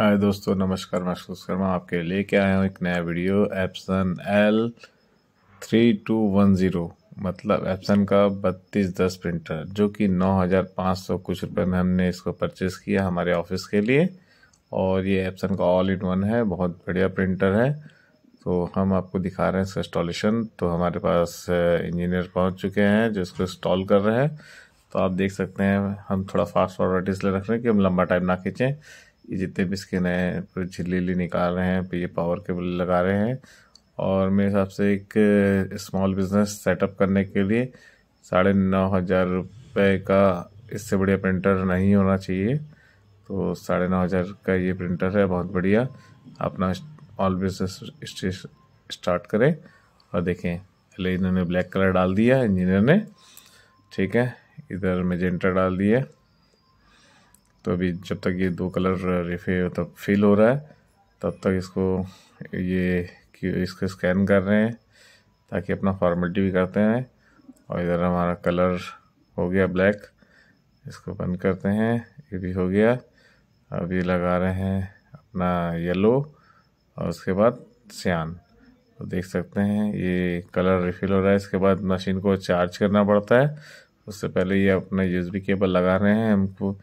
हाय दोस्तों नमस्कार महसूस शर्मा आपके लेके आया हूँ एक नया video Epson L three two one zero मतलब एप्सन का बत्तीस दस प्रिंटर जो कि नौ हज़ार पाँच सौ कुछ रुपए में हमने इसको परचेस किया हमारे ऑफिस के लिए और ये एप्सन का ऑल इन वन है बहुत बढ़िया प्रिंटर है तो हम आपको दिखा रहे हैं इसका इंस्टॉलेशन तो हमारे पास इंजीनियर पहुँच चुके हैं जो इसको इंस्टॉल कर रहे हैं तो आप देख सकते हैं हम थोड़ा फास्ट फॉरवर्ड इसलिए रख रहे हैं कि हम लंबा टाइम ना खींचें ये जितने भी स्किन है पूरी झिल्ली निकाल रहे हैं फिर ये पावर केबल लगा रहे हैं और मेरे हिसाब से एक स्मॉल बिजनेस सेटअप करने के लिए साढ़े नौ हज़ार रुपये का इससे बढ़िया प्रिंटर नहीं होना चाहिए तो साढ़े नौ हज़ार का ये प्रिंटर है बहुत बढ़िया अपना ऑल बिजनेस स्टार्ट करें और देखें पहले इन्होंने ब्लैक कलर डाल दिया इंजीनियर ने ठीक है इधर मेजेंटा डाल दिया तो अभी जब तक ये दो कलर रिफे तब फिल हो रहा है तब तक इसको ये इसको स्कैन कर रहे हैं ताकि अपना फॉर्मेलिटी भी करते हैं और इधर हमारा कलर हो गया ब्लैक इसको बंद करते हैं ये भी हो गया अभी लगा रहे हैं अपना येलो और उसके बाद सियान तो देख सकते हैं ये कलर रिफिल हो रहा है इसके बाद मशीन को चार्ज करना पड़ता है उससे पहले ये अपना यूएसबी केबल लगा रहे हैं हमको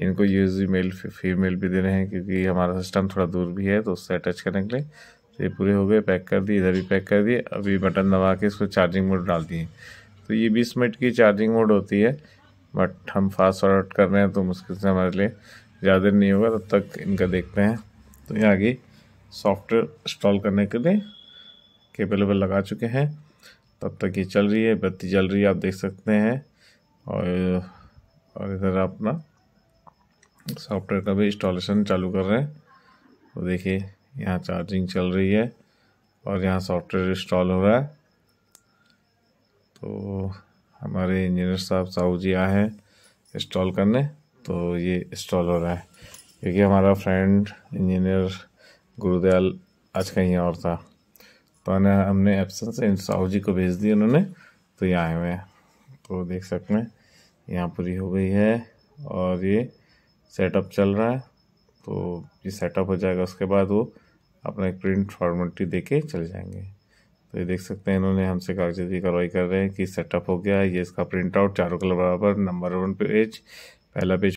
इनको यूज मेल फीमेल भी दे रहे हैं क्योंकि हमारा सिस्टम थोड़ा दूर भी है तो उससे अटैच करने के लिए तो ये पूरे हो गए पैक कर दिए इधर भी पैक कर दिए अभी बटन दबा के इसको चार्जिंग मोड डाल दिए तो ये बीस मिनट की चार्जिंग मोड होती है बट हम फास्ट शॉर्ट कर रहे हैं तो मुश्किल से हमारे लिए ज़्यादा नहीं होगा तब तक इनका देखते हैं तो ये आगे सॉफ्टवेयर इंस्टॉल करने के लिए केबल वेबल लगा चुके हैं तब तक ये चल रही है बत्ती जल रही है आप देख सकते हैं और और इधर अपना सॉफ्टवेयर का भी इंस्टॉलेशन चालू कर रहे हैं तो देखिए यहाँ चार्जिंग चल रही है और यहाँ सॉफ्टवेयर इंस्टॉल हो रहा है तो हमारे इंजीनियर साहब साहू जी आए हैं इंस्टॉल करने तो ये इंस्टॉल हो रहा है क्योंकि हमारा फ्रेंड इंजीनियर गुरुदयाल आज कहीं और था तो ने हमने एब्सेंस इन साहू जी को भेज दिया उन्होंने तो ये आए हुए हैं तो देख सकते हैं यहाँ पूरी हो गई है और ये सेटअप चल रहा है तो ये सेटअप हो जाएगा उसके बाद वो अपना एक प्रिंट फॉर्मेलिटी दे के चले जाएंगे तो ये देख सकते हैं इन्होंने हमसे की कार्रवाई कर रहे हैं कि सेटअप हो गया ये इसका प्रिंट आउट चारों कलर बराबर नंबर वन पेज पहला पेज